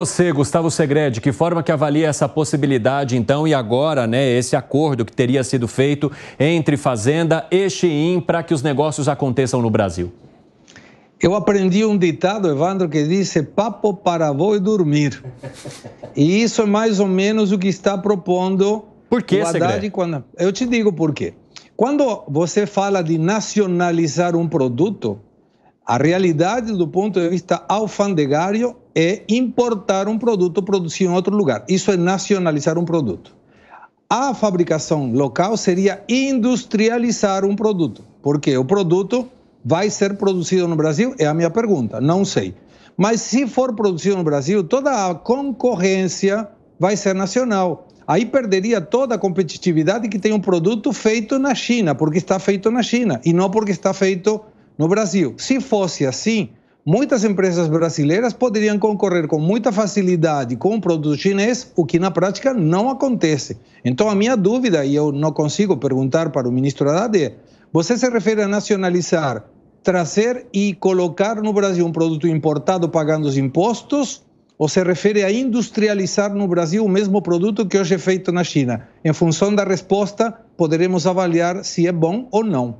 Você, Gustavo Segredi, que forma que avalia essa possibilidade, então, e agora, né, esse acordo que teria sido feito entre Fazenda e Shein para que os negócios aconteçam no Brasil? Eu aprendi um ditado, Evandro, que diz papo para e dormir. E isso é mais ou menos o que está propondo por que, o Haddad. Segredo? Quando... Eu te digo por quê. Quando você fala de nacionalizar um produto, a realidade do ponto de vista alfandegário é importar um produto produzido em outro lugar. Isso é nacionalizar um produto. A fabricação local seria industrializar um produto, porque o produto vai ser produzido no Brasil? É a minha pergunta, não sei. Mas se for produzido no Brasil, toda a concorrência vai ser nacional. Aí perderia toda a competitividade que tem um produto feito na China, porque está feito na China e não porque está feito no Brasil. Se fosse assim, muitas empresas brasileiras poderiam concorrer com muita facilidade com o produto chinês, o que na prática não acontece. Então, a minha dúvida, e eu não consigo perguntar para o ministro Haddad, é: você se refere a nacionalizar, trazer e colocar no Brasil um produto importado pagando os impostos? Ou se refere a industrializar no Brasil o mesmo produto que hoje é feito na China? Em função da resposta, poderemos avaliar se é bom ou não.